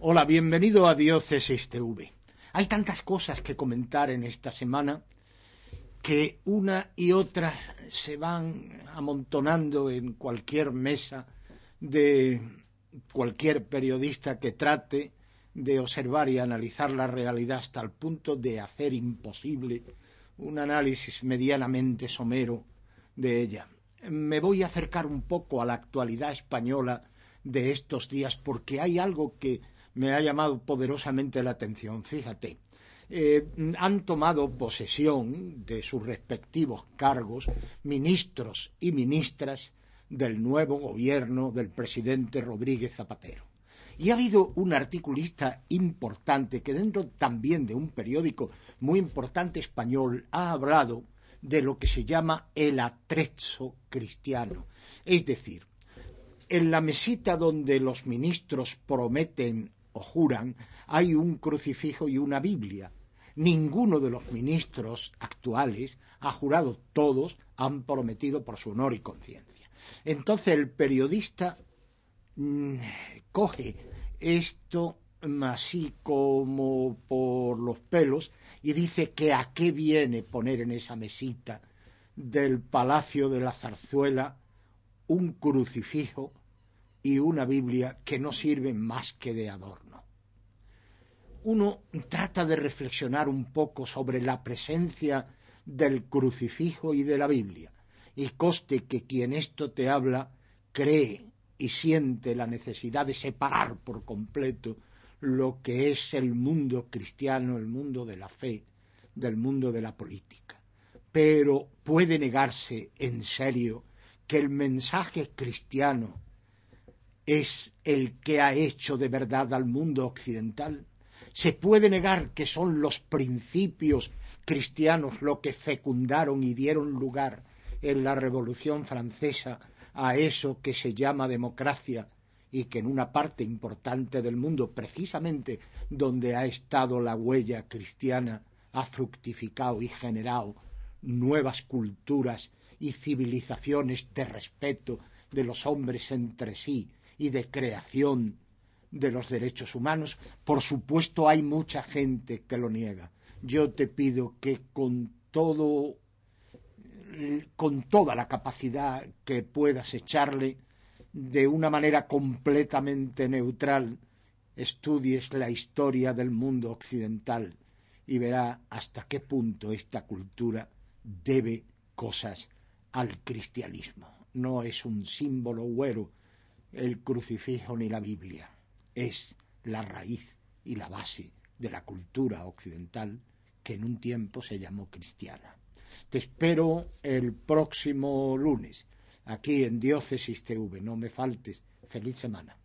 Hola, bienvenido a este TV. Hay tantas cosas que comentar en esta semana que una y otra se van amontonando en cualquier mesa de cualquier periodista que trate de observar y analizar la realidad hasta el punto de hacer imposible un análisis medianamente somero de ella. Me voy a acercar un poco a la actualidad española de estos días porque hay algo que me ha llamado poderosamente la atención. Fíjate, eh, han tomado posesión de sus respectivos cargos ministros y ministras del nuevo gobierno del presidente Rodríguez Zapatero. Y ha habido un articulista importante que dentro también de un periódico muy importante español ha hablado de lo que se llama el atrezo cristiano. Es decir, en la mesita donde los ministros prometen juran, hay un crucifijo y una Biblia. Ninguno de los ministros actuales ha jurado, todos han prometido por su honor y conciencia. Entonces el periodista mm, coge esto mm, así como por los pelos y dice que a qué viene poner en esa mesita del Palacio de la Zarzuela un crucifijo y una Biblia que no sirve más que de adorno. Uno trata de reflexionar un poco sobre la presencia del crucifijo y de la Biblia, y coste que quien esto te habla cree y siente la necesidad de separar por completo lo que es el mundo cristiano, el mundo de la fe, del mundo de la política. Pero puede negarse en serio que el mensaje cristiano es el que ha hecho de verdad al mundo occidental? ¿Se puede negar que son los principios cristianos lo que fecundaron y dieron lugar en la Revolución Francesa a eso que se llama democracia y que en una parte importante del mundo, precisamente donde ha estado la huella cristiana, ha fructificado y generado nuevas culturas y civilizaciones de respeto de los hombres entre sí y de creación de los derechos humanos. Por supuesto, hay mucha gente que lo niega. Yo te pido que con todo con toda la capacidad que puedas echarle de una manera completamente neutral estudies la historia del mundo occidental y verá hasta qué punto esta cultura debe cosas al cristianismo. No es un símbolo huero el crucifijo ni la Biblia. Es la raíz y la base de la cultura occidental que en un tiempo se llamó cristiana. Te espero el próximo lunes, aquí en Diócesis TV. No me faltes. Feliz semana.